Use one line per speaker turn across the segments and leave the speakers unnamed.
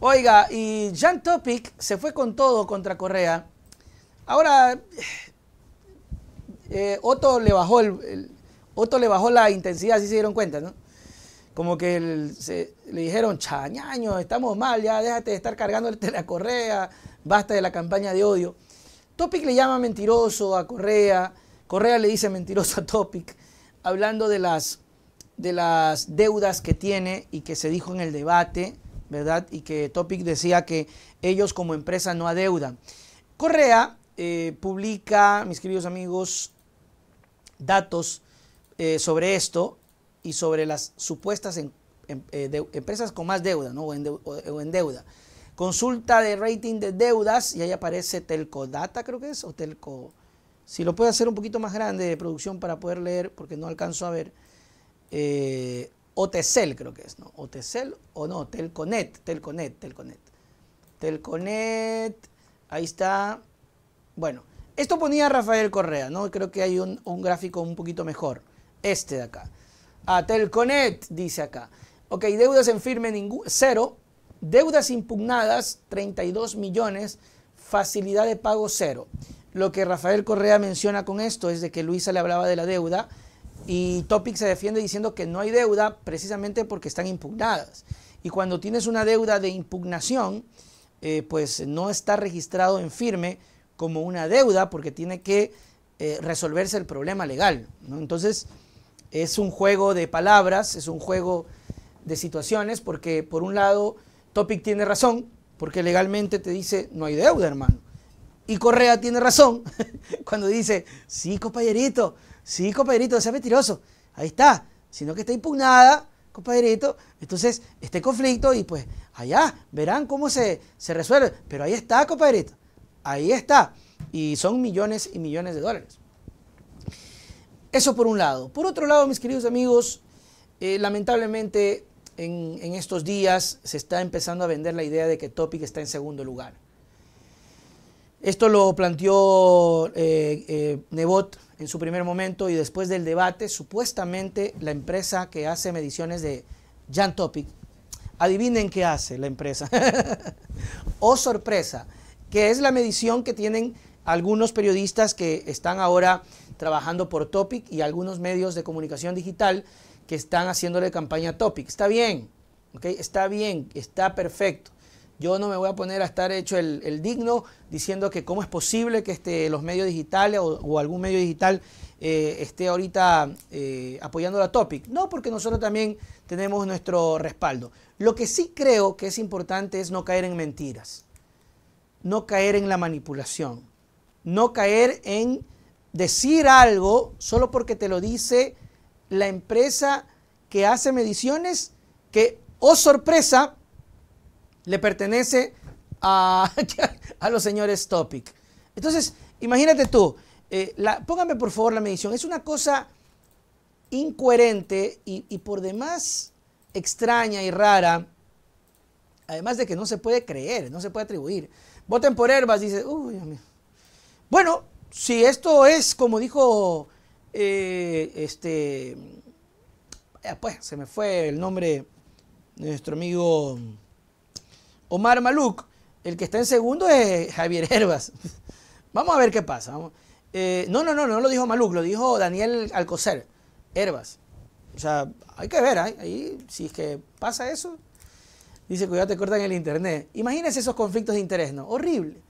Oiga, y Jan Topic se fue con todo contra Correa. Ahora, eh, Otto, le bajó el, Otto le bajó la intensidad, si se dieron cuenta, ¿no? Como que le dijeron, chañaño, estamos mal, ya déjate de estar cargándote la Correa, basta de la campaña de odio. Topic le llama mentiroso a Correa, Correa le dice mentiroso a Topic, hablando de las, de las deudas que tiene y que se dijo en el debate ¿verdad? Y que Topic decía que ellos como empresa no adeudan. Correa eh, publica, mis queridos amigos, datos eh, sobre esto y sobre las supuestas eh, empresas con más deuda, ¿no? O en, deuda. Consulta de rating de deudas y ahí aparece Telco Data, creo que es, o Telco. Si lo puede hacer un poquito más grande de producción para poder leer, porque no alcanzo a ver. Eh, Otecel creo que es, ¿no? Otecel o no, Telconet, Telconet, Telconet. Telconet, ahí está. Bueno, esto ponía Rafael Correa, ¿no? Creo que hay un, gráfico un poquito mejor. Este de acá. A Telconet, dice acá. Ok, deudas en firme, cero. Deudas impugnadas, 32 millones. Facilidad de pago, cero. Lo que Rafael Correa menciona con esto es de que Luisa le hablaba de la deuda y Topic se defiende diciendo que no hay deuda precisamente porque están impugnadas. Y cuando tienes una deuda de impugnación, eh, pues no está registrado en firme como una deuda porque tiene que eh, resolverse el problema legal. Entonces, es un juego de palabras, es un juego de situaciones, porque por un lado, Topic tiene razón, porque legalmente te dice, no hay deuda, hermano. Y Correa tiene razón cuando dice, sí, compañerito, Sí, compadrito, sea mentiroso. Ahí está. Sino que está impugnada, compadrito. Entonces, este conflicto y pues allá verán cómo se, resuelve. Pero ahí está, compadrito. Ahí está. Y son millones y millones de dólares. Eso por un lado. Por otro lado, mis queridos amigos, eh, lamentablemente en, estos días se está empezando a vender la idea de que Topic está en segundo lugar. Esto lo planteó eh, eh Nebot en su primer momento y después del debate, supuestamente la empresa que hace mediciones de Jan Topic, adivinen qué hace la empresa. oh sorpresa, que es la medición que tienen algunos periodistas que están ahora trabajando por Topic y algunos medios de comunicación digital que están haciéndole campaña a Topic. Está bien, está bien, está perfecto. Yo no me voy a poner a estar hecho el, digno diciendo que cómo es posible que este, los medios digitales o, algún medio digital eh, esté ahorita eh, apoyando la Topic. No, porque nosotros también tenemos nuestro respaldo. Lo que sí creo que es importante es no caer en mentiras, no caer en la manipulación, no caer en decir algo solo porque te lo dice la empresa que hace mediciones que, oh sorpresa, le pertenece a, los señores Topic. Entonces, imagínate tú, eh, póngame por favor la medición, es una cosa incoherente y, por demás extraña y rara, además de que no se puede creer, no se puede atribuir. Voten por Herbas, dice, Bueno, si esto es, como dijo, eh, este, eh, pues se me fue el nombre de nuestro amigo... Omar Maluk. El que está en segundo es Javier Herbas. Vamos a ver qué pasa. Eh, no, no, no, no lo dijo Maluk, lo dijo Daniel Alcocer. Herbas. O sea, hay que ver, ahí si es que pasa eso, dice, cuidado, te cortan el internet. Imagínense esos conflictos de interés, ¿no? Horrible.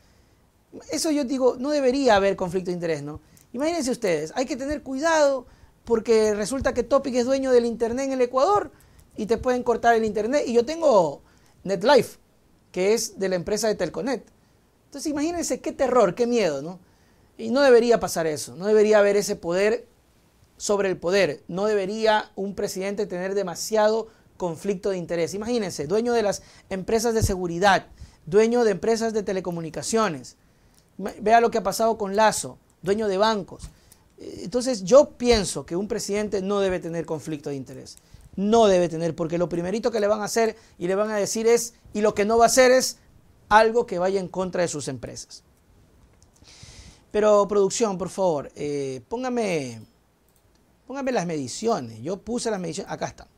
Eso yo digo, no debería haber conflicto de interés, ¿no? Imagínense ustedes, hay que tener cuidado porque resulta que Topic es dueño del internet en el Ecuador y te pueden cortar el internet. Y yo tengo NetLife, que es de la empresa de Telconet. Entonces imagínense qué terror, qué miedo, ¿no? Y no debería pasar eso, no debería haber ese poder sobre el poder, no debería un presidente tener demasiado conflicto de interés. Imagínense, dueño de las empresas de seguridad, dueño de empresas de telecomunicaciones, vea lo que ha pasado con Lazo, dueño de bancos. Entonces yo pienso que un presidente no debe tener conflicto de interés no debe tener, porque lo primerito que le van a hacer y le van a decir es, y lo que no va a hacer es algo que vaya en contra de sus empresas. Pero producción, por favor, eh, póngame, póngame las mediciones. Yo puse las mediciones, acá están.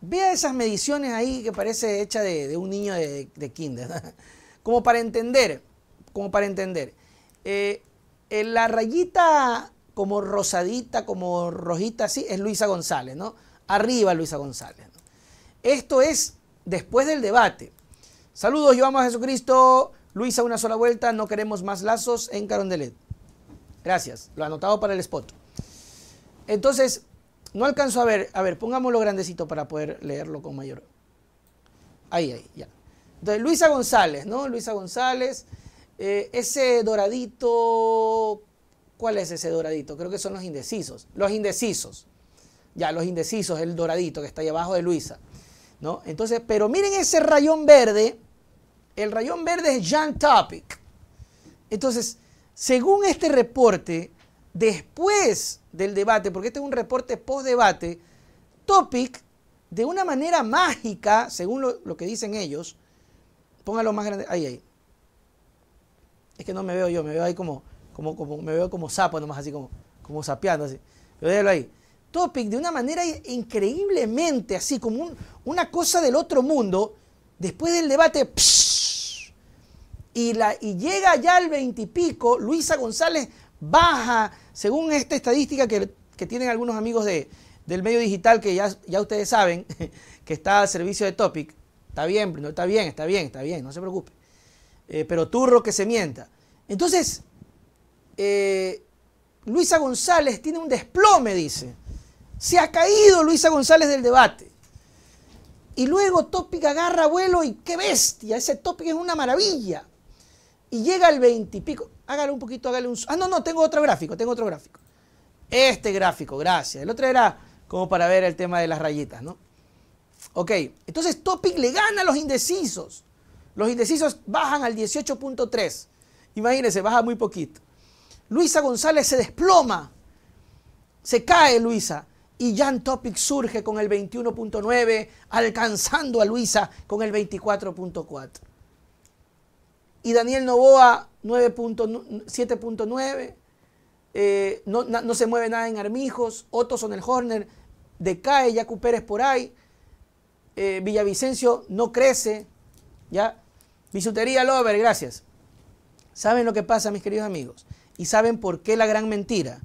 Vea esas mediciones ahí que parece hecha de, un niño de, de kinder. Como para entender, como para entender. Eh, la rayita como rosadita, como rojita así, es Luisa González, ¿no? Arriba Luisa González. Esto es después del debate. Saludos, yo amo a Jesucristo. Luisa, una sola vuelta. No queremos más lazos en Carondelet. Gracias. Lo anotado para el spot. Entonces, no alcanzo a ver. A ver, pongámoslo grandecito para poder leerlo con mayor. Ahí, ahí, ya. Entonces, Luisa González, ¿no? Luisa González. Eh, ese doradito. ¿Cuál es ese doradito? Creo que son los indecisos. Los indecisos ya los indecisos, el doradito que está ahí abajo de Luisa. ¿no? Entonces, pero miren ese rayón verde, el rayón verde es Jan Topic. Entonces, según este reporte, después del debate, porque este es un reporte post-debate, Topic, de una manera mágica, según lo, que dicen ellos, pónganlo más grande, ahí, ahí. Es que no me veo yo, me veo ahí como, como, como me veo como sapo nomás, así como, como sapeando, así. Pero déjalo ahí. Topic de una manera increíblemente, así como una cosa del otro mundo, después del debate, y, llega ya al veintipico, Luisa González baja, según esta estadística que, tienen algunos amigos del medio digital que ya, ustedes saben que está al servicio de Topic. Está bien, no, está bien, está bien, está bien, no se preocupe. Eh, pero turro que se mienta. Entonces, eh, Luisa González tiene un desplome, dice. Se ha caído Luisa González del debate. Y luego Topic agarra vuelo y qué bestia, ese Topic es una maravilla. Y llega al 20 y pico. Hágale un poquito, hágale un... Ah, no, no, tengo otro gráfico, tengo otro gráfico. Este gráfico, gracias. El otro era como para ver el tema de las rayitas, ¿no? Ok, entonces Topic le gana a los indecisos. Los indecisos bajan al 18.3. Imagínense, baja muy poquito. Luisa González se desploma. Se cae Luisa y Jan Topic surge con el 21.9, alcanzando a Luisa con el 24.4. Y Daniel Novoa 7.9, eh, no, se mueve nada en Armijos, Otto el Horner decae, ya Pérez por ahí, eh, Villavicencio no crece, ¿ya? Bisutería Lover, gracias. ¿Saben lo que pasa, mis queridos amigos? ¿Y saben por qué la gran mentira?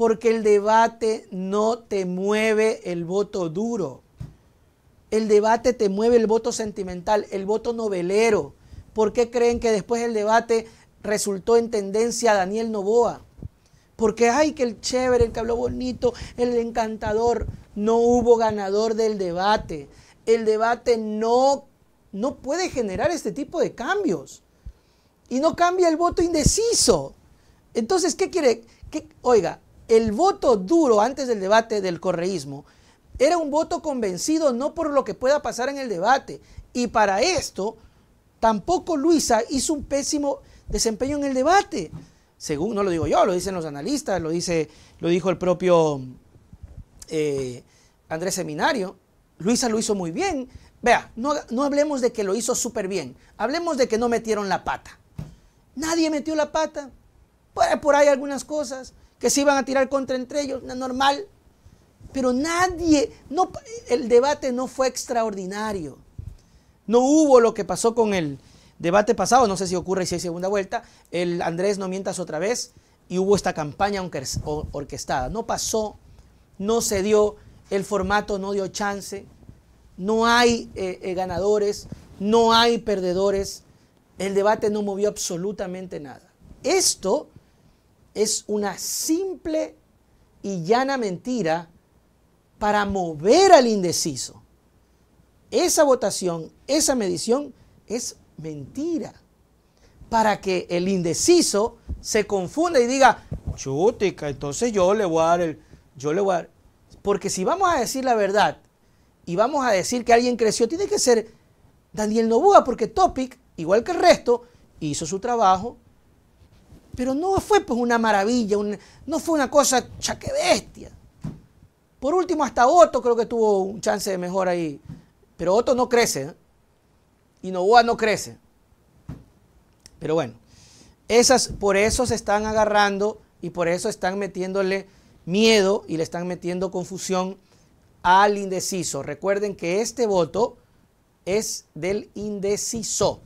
porque el debate no te mueve el voto duro. El debate te mueve el voto sentimental, el voto novelero. ¿Por qué creen que después del debate resultó en tendencia a Daniel Novoa? Porque, ay, que el chévere, el que habló bonito, el encantador. No hubo ganador del debate. El debate no, no puede generar este tipo de cambios. Y no cambia el voto indeciso. Entonces, ¿qué quiere? Oiga, el voto duro antes del debate del correísmo era un voto convencido no por lo que pueda pasar en el debate. Y para esto, tampoco Luisa hizo un pésimo desempeño en el debate. Según, no lo digo yo, lo dicen los analistas, lo, dice, lo dijo el propio eh, Andrés Seminario. Luisa lo hizo muy bien. Vea, no, hablemos de que lo hizo súper bien, hablemos de que no metieron la pata. Nadie metió la pata. Por, por ahí algunas cosas que se iban a tirar contra entre ellos, normal. Pero nadie, no, el debate no fue extraordinario. No hubo lo que pasó con el debate pasado, no sé si ocurre si hay segunda vuelta, el Andrés no mientas otra vez y hubo esta campaña orquestada. No pasó, no se dio, el formato no dio chance, no hay eh, eh, ganadores, no hay perdedores, el debate no movió absolutamente nada. Esto es una simple y llana mentira para mover al indeciso. Esa votación, esa medición es mentira. Para que el indeciso se confunda y diga, chutica, entonces yo le voy a dar el, yo le voy a Porque si vamos a decir la verdad y vamos a decir que alguien creció, tiene que ser Daniel Nobuda, porque Topic, igual que el resto, hizo su trabajo, pero no fue pues una maravilla, no fue una cosa chaque bestia. Por último, hasta Otto creo que tuvo un chance de mejor ahí. Pero Otto no crece. ¿eh? Y Novoa no crece. Pero bueno, esas, por eso se están agarrando y por eso están metiéndole miedo y le están metiendo confusión al indeciso. Recuerden que este voto es del indeciso.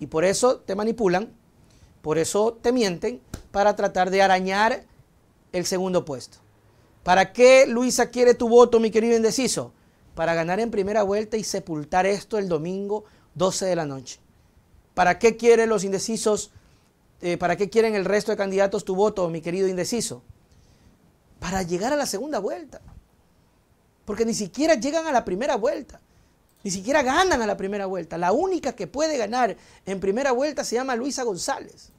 Y por eso te manipulan por eso te mienten para tratar de arañar el segundo puesto. ¿Para qué Luisa quiere tu voto, mi querido indeciso? Para ganar en primera vuelta y sepultar esto el domingo 12 de la noche. ¿Para qué quieren los indecisos? Eh, ¿Para qué quieren el resto de candidatos tu voto, mi querido indeciso? Para llegar a la segunda vuelta. Porque ni siquiera llegan a la primera vuelta. Ni siquiera ganan a la primera vuelta. La única que puede ganar en primera vuelta se llama Luisa González.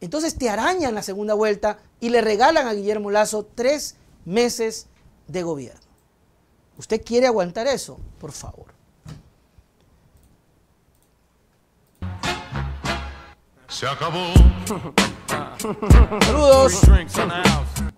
Entonces te arañan la segunda vuelta y le regalan a Guillermo Lazo tres meses de gobierno. ¿Usted quiere aguantar eso? Por favor. Se acabó.
Saludos.